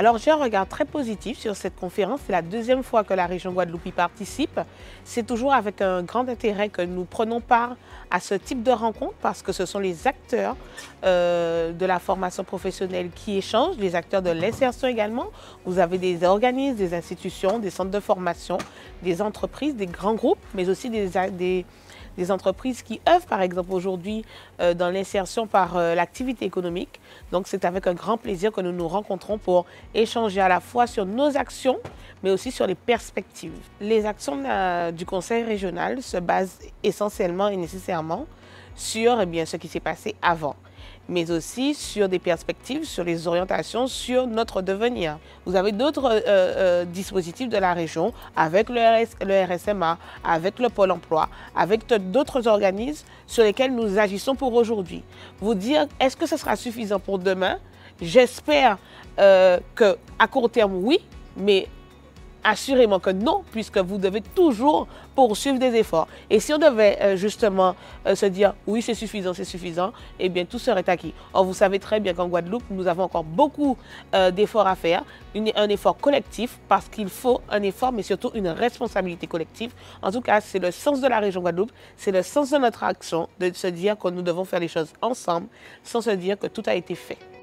Alors j'ai un regard très positif sur cette conférence. C'est la deuxième fois que la région Guadeloupe y participe. C'est toujours avec un grand intérêt que nous prenons part à ce type de rencontre parce que ce sont les acteurs euh, de la formation professionnelle qui échangent, les acteurs de l'insertion également. Vous avez des organismes, des institutions, des centres de formation, des entreprises, des grands groupes, mais aussi des, des des entreprises qui œuvrent, par exemple, aujourd'hui euh, dans l'insertion par euh, l'activité économique. Donc, c'est avec un grand plaisir que nous nous rencontrons pour échanger à la fois sur nos actions, mais aussi sur les perspectives. Les actions euh, du Conseil régional se basent essentiellement et nécessairement sur eh bien, ce qui s'est passé avant mais aussi sur des perspectives, sur les orientations, sur notre devenir. Vous avez d'autres euh, euh, dispositifs de la région avec le, RS, le, RSMA, avec le Pôle emploi, avec d'autres organismes sur lesquels nous agissons pour aujourd'hui. Vous dire, est-ce que ce sera suffisant pour demain J'espère euh, qu'à court terme, oui, mais Assurément que non, puisque vous devez toujours poursuivre des efforts. Et si on devait euh, justement euh, se dire oui, c'est suffisant, c'est suffisant, eh bien tout serait acquis. Or, vous savez très bien qu'en Guadeloupe, nous avons encore beaucoup euh, d'efforts à faire, un effort collectif, parce qu'il faut un effort, mais surtout une responsabilité collective. En tout cas, c'est le sens de la région Guadeloupe, c'est le sens de notre action, de se dire que nous devons faire les choses ensemble, sans se dire que tout a été fait.